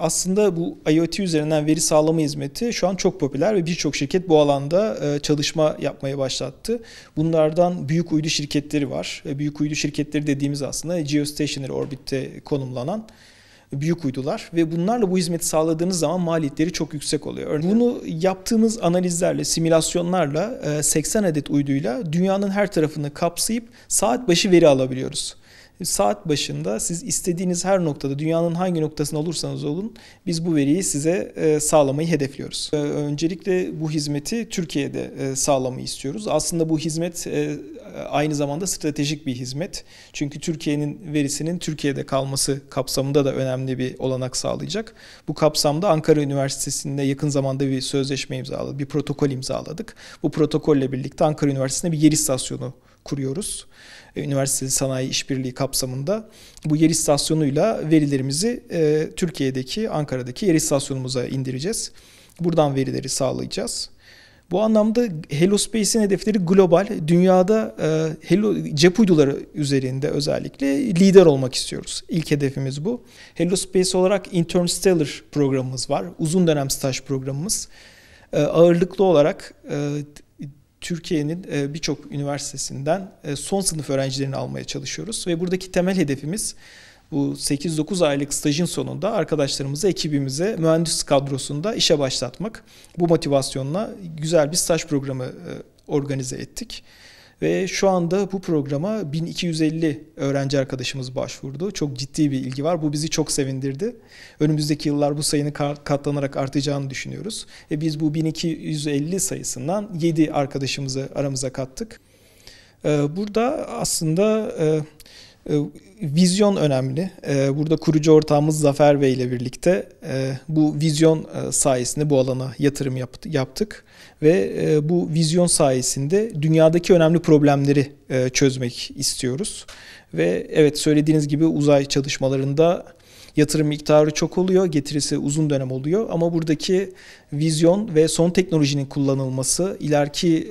aslında bu IoT üzerinden veri sağlama hizmeti şu an çok popüler ve birçok şirket bu alanda e, çalışma yapmaya başlattı. Bunlardan büyük uydu şirketleri var. E, büyük uydu şirketleri dediğimiz aslında geostationary orbitte konumlanan büyük uydular ve bunlarla bu hizmeti sağladığınız zaman maliyetleri çok yüksek oluyor. Örneğin bunu yaptığımız analizlerle, simülasyonlarla 80 e, adet uyduyla dünyanın her tarafını kapsayıp saat başı veri alabiliyoruz saat başında siz istediğiniz her noktada dünyanın hangi noktasında olursanız olun biz bu veriyi size e, sağlamayı hedefliyoruz. E, öncelikle bu hizmeti Türkiye'de e, sağlamayı istiyoruz. Aslında bu hizmet e, aynı zamanda stratejik bir hizmet. Çünkü Türkiye'nin verisinin Türkiye'de kalması kapsamında da önemli bir olanak sağlayacak. Bu kapsamda Ankara Üniversitesi'nde yakın zamanda bir sözleşme imzaladık, bir protokol imzaladık. Bu protokolle birlikte Ankara Üniversitesi'nde bir yer istasyonu kuruyoruz. E, üniversite Sanayi İşbirliği kapsamında bu yer istasyonuyla verilerimizi e, Türkiye'deki, Ankara'daki yer istasyonumuza indireceğiz. Buradan verileri sağlayacağız. Bu anlamda Hello Space'in hedefleri global. Dünyada e, Helo, cep uyduları üzerinde özellikle lider olmak istiyoruz. İlk hedefimiz bu. Hello Space olarak Interstellar programımız var. Uzun dönem staj programımız. E, ağırlıklı olarak e, Türkiye'nin e, birçok üniversitesinden e, son sınıf öğrencilerini almaya çalışıyoruz. Ve buradaki temel hedefimiz bu 8-9 aylık stajın sonunda arkadaşlarımızı ekibimize mühendis kadrosunda işe başlatmak. Bu motivasyonla güzel bir staj programı e, organize ettik. Ve şu anda bu programa 1250 öğrenci arkadaşımız başvurdu. Çok ciddi bir ilgi var. Bu bizi çok sevindirdi. Önümüzdeki yıllar bu sayının katlanarak artacağını düşünüyoruz. E biz bu 1250 sayısından 7 arkadaşımızı aramıza kattık. E, burada aslında e, ee, vizyon önemli. Ee, burada kurucu ortağımız Zafer Bey ile birlikte e, bu vizyon e, sayesinde bu alana yatırım yaptık ve e, bu vizyon sayesinde dünyadaki önemli problemleri çözmek istiyoruz. Ve evet söylediğiniz gibi uzay çalışmalarında yatırım miktarı çok oluyor, getirisi uzun dönem oluyor ama buradaki vizyon ve son teknolojinin kullanılması, ileriki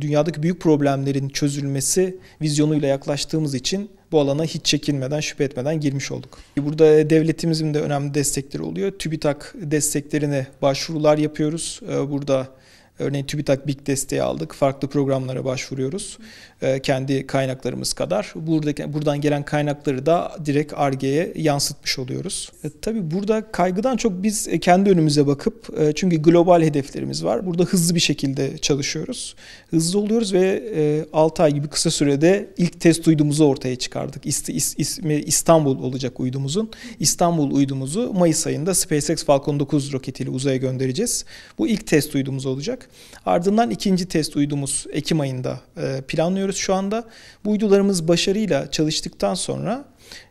dünyadaki büyük problemlerin çözülmesi vizyonuyla yaklaştığımız için bu alana hiç çekinmeden, şüphe etmeden girmiş olduk. Burada devletimizin de önemli destekleri oluyor. TÜBİTAK desteklerine başvurular yapıyoruz. Ee, burada Örneğin TÜBİTAK BİK desteği aldık. Farklı programlara başvuruyoruz. E, kendi kaynaklarımız kadar. Buradaki, buradan gelen kaynakları da direkt ARGE'ye yansıtmış oluyoruz. E, tabii burada kaygıdan çok biz e, kendi önümüze bakıp e, çünkü global hedeflerimiz var. Burada hızlı bir şekilde çalışıyoruz. Hızlı oluyoruz ve e, 6 ay gibi kısa sürede ilk test uydumuzu ortaya çıkardık. İst, is, ismi İstanbul olacak uydumuzun. İstanbul uydumuzu Mayıs ayında SpaceX Falcon 9 roketiyle uzaya göndereceğiz. Bu ilk test uydumuz olacak. Ardından ikinci test uydumuz Ekim ayında e, planlıyoruz şu anda. Bu uydularımız başarıyla çalıştıktan sonra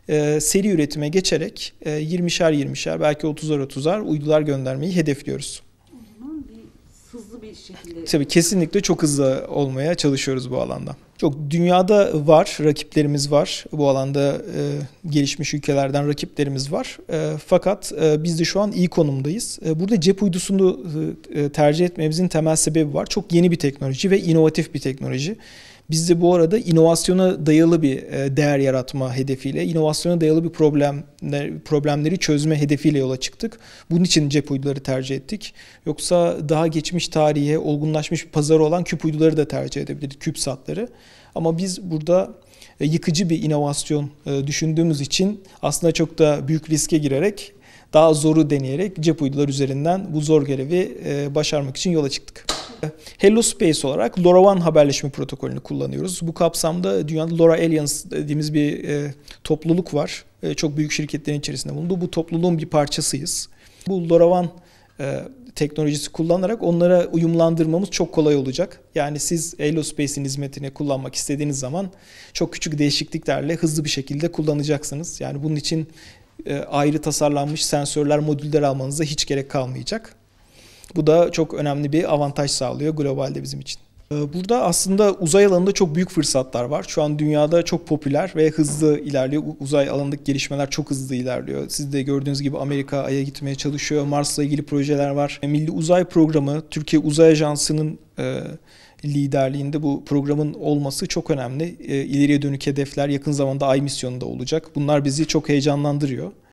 e, seri üretime geçerek e, 20'şer 20'şer belki 30'ar 30'ar uydular göndermeyi hedefliyoruz. Bir, hızlı bir şekilde. Tabii kesinlikle çok hızlı olmaya çalışıyoruz bu alanda. Çok dünyada var, rakiplerimiz var. Bu alanda e, gelişmiş ülkelerden rakiplerimiz var. E, fakat e, biz de şu an iyi konumdayız. E, burada cep uydusunu e, e tercih etmemizin temel sebebi var. Çok yeni bir teknoloji ve inovatif bir teknoloji. Biz de bu arada inovasyona dayalı bir e, değer yaratma hedefiyle, inovasyona dayalı bir problemler, problemleri çözme hedefiyle yola çıktık. Bunun için cep uyduları tercih ettik. Yoksa daha geçmiş tarihe, olgunlaşmış bir pazarı olan küp uyduları da tercih edebilirdik, küp satları. Ama biz burada e, yıkıcı bir inovasyon e, düşündüğümüz için aslında çok da büyük riske girerek daha zoru deneyerek cep uydular üzerinden bu zor görevi başarmak için yola çıktık. Ee, Hello Space olarak LoRaWAN haberleşme protokolünü kullanıyoruz. Bu kapsamda dünyada LoRa Alliance dediğimiz bir e, topluluk var. E, çok büyük şirketlerin içerisinde bulunduğu bu topluluğun bir parçasıyız. Bu LoRaWAN e, teknolojisi kullanarak onlara uyumlandırmamız çok kolay olacak. Yani siz Hello Space'in hizmetini kullanmak istediğiniz zaman çok küçük değişikliklerle hızlı bir şekilde kullanacaksınız. Yani bunun için e, ayrı tasarlanmış sensörler, modüller almanıza hiç gerek kalmayacak. Bu da çok önemli bir avantaj sağlıyor globalde bizim için. Ee, burada aslında uzay alanında çok büyük fırsatlar var. Şu an dünyada çok popüler ve hızlı ilerliyor. Uzay alanındaki gelişmeler çok hızlı ilerliyor. Siz de gördüğünüz gibi Amerika Ay'a gitmeye çalışıyor. Mars'la ilgili projeler var. E, Milli Uzay Programı, Türkiye Uzay Ajansı'nın e, liderliğinde bu programın olması çok önemli. E, ileriye dönük hedefler yakın zamanda Ay misyonunda olacak. Bunlar bizi çok heyecanlandırıyor.